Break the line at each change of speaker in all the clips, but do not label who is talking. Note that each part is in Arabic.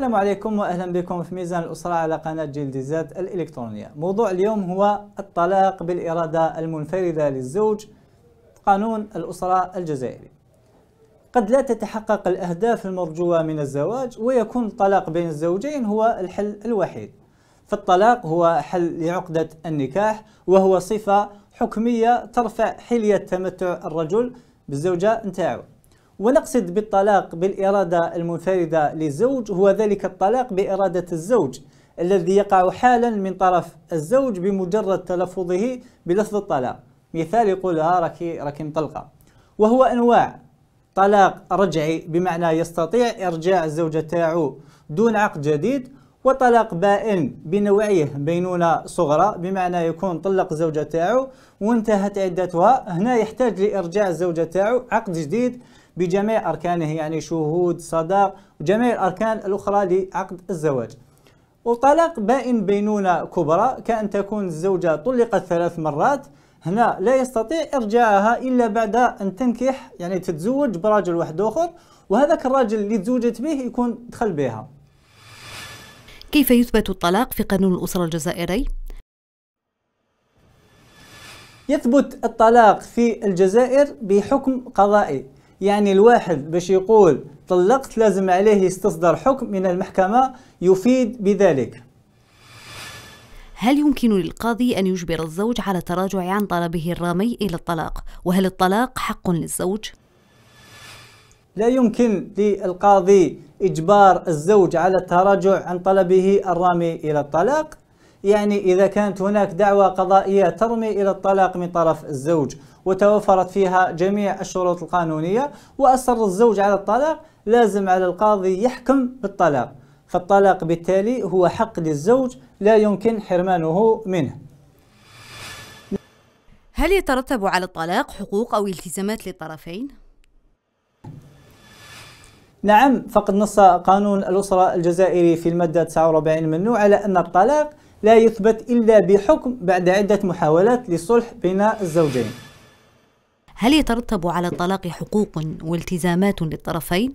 السلام عليكم واهلا بكم في ميزان الاسره على قناه جلد زاد الالكترونيه موضوع اليوم هو الطلاق بالاراده المنفرده للزوج قانون الاسره الجزائري قد لا تتحقق الاهداف المرجوه من الزواج ويكون الطلاق بين الزوجين هو الحل الوحيد فالطلاق هو حل لعقده النكاح وهو صفه حكميه ترفع حليه تمتع الرجل بالزوجه نتاعو ونقصد بالطلاق بالإرادة المنفردة للزوج هو ذلك الطلاق بإرادة الزوج الذي يقع حالا من طرف الزوج بمجرد تلفظه بلفظ الطلاق مثال يقولها راكي راكي مطلقة وهو أنواع طلاق رجعي بمعنى يستطيع إرجاع الزوجة تاعو دون عقد جديد وطلاق بائن بنوعيه بينونة صغرى بمعنى يكون طلق زوجة تاعو وانتهت عدتها هنا يحتاج لإرجاع الزوجة تاعو عقد جديد بجميع أركانه يعني شهود صداق وجميع الأركان الأخرى لعقد الزواج وطلاق بائن بينونة كبرى كأن تكون الزوجة طلقت ثلاث مرات هنا لا يستطيع إرجاعها إلا بعد أن تنكح يعني تتزوج براجل واحد آخر وهذاك الراجل اللي تزوجت به يكون
دخل بها كيف يثبت الطلاق في قانون الأسرة الجزائري؟ يثبت الطلاق في الجزائر
بحكم قضائي يعني الواحد باش يقول طلقت لازم عليه يستصدر حكم من المحكمة يفيد بذلك
هل يمكن للقاضي أن يجبر الزوج على التراجع عن طلبه الرامي إلى الطلاق؟ وهل الطلاق حق للزوج؟
لا يمكن للقاضي إجبار الزوج على التراجع عن طلبه الرامي إلى الطلاق يعني إذا كانت هناك دعوة قضائية ترمي إلى الطلاق من طرف الزوج وتوفرت فيها جميع الشروط القانونية وأصر الزوج على الطلاق لازم على القاضي يحكم بالطلاق فالطلاق بالتالي هو حق للزوج لا يمكن حرمانه منه
هل يترتب على الطلاق حقوق أو التزامات للطرفين؟
نعم فقد نص قانون الأسرة الجزائري في المادة 49 منه على أن الطلاق لا يثبت إلا بحكم بعد عدة محاولات للصلح بين الزوجين
هل يترتب على الطلاق حقوق والتزامات للطرفين؟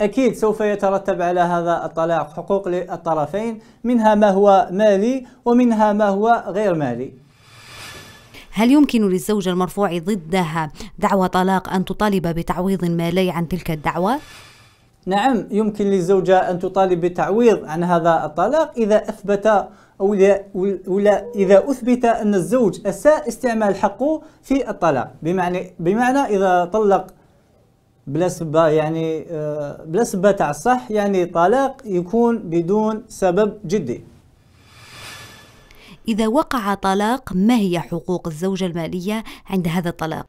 أكيد سوف يترتب على هذا الطلاق حقوق للطرفين منها ما هو
مالي ومنها ما هو غير مالي هل يمكن للزوجة المرفوع ضدها دعوى طلاق أن تطالب بتعويض مالي عن تلك الدعوة؟
نعم يمكن للزوجة أن تطالب بالتعويض عن هذا الطلاق إذا أثبت أو ولا إذا أثبت أن الزوج أساء استعمال حقه في الطلاق بمعنى بمعنى إذا طلق بلا سبة يعني آه، بلا سبة تاع الصح يعني طلاق يكون بدون سبب جدي
إذا وقع طلاق ما هي حقوق الزوجة المالية عند هذا الطلاق؟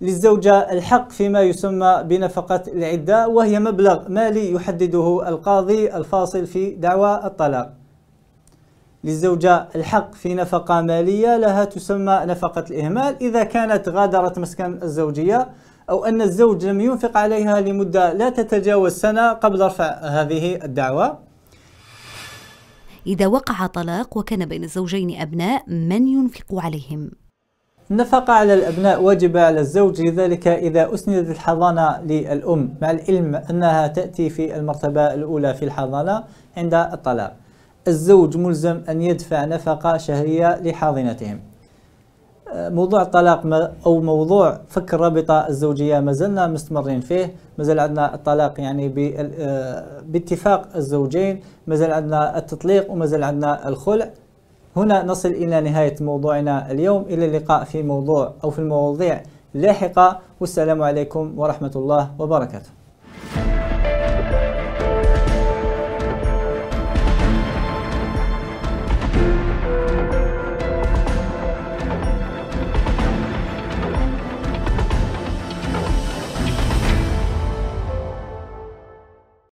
للزوجة الحق فيما يسمى بنفقة العدة وهي مبلغ مالي يحدده القاضي الفاصل في دعوى الطلاق للزوجة الحق في نفقة مالية لها تسمى نفقة الإهمال إذا كانت غادرت مسكن الزوجية أو أن الزوج لم ينفق عليها لمدة لا تتجاوز سنة قبل رفع هذه الدعوى
إذا وقع طلاق وكان بين الزوجين أبناء من ينفق عليهم؟
النفقة على الأبناء واجبة على الزوج لذلك إذا أسندت الحضانة للأم مع العلم أنها تأتي في المرتبة الأولى في الحضانة عند الطلاق الزوج ملزم أن يدفع نفقة شهرية لحاضنتهم آه، موضوع الطلاق أو موضوع فك الرابطة الزوجية مازلنا مستمرين فيه زال عندنا الطلاق يعني آه، باتفاق الزوجين زال عندنا التطليق زال عندنا الخلع هنا نصل إلى نهاية موضوعنا اليوم إلى اللقاء في موضوع أو في المواضيع لاحقة والسلام عليكم ورحمة الله وبركاته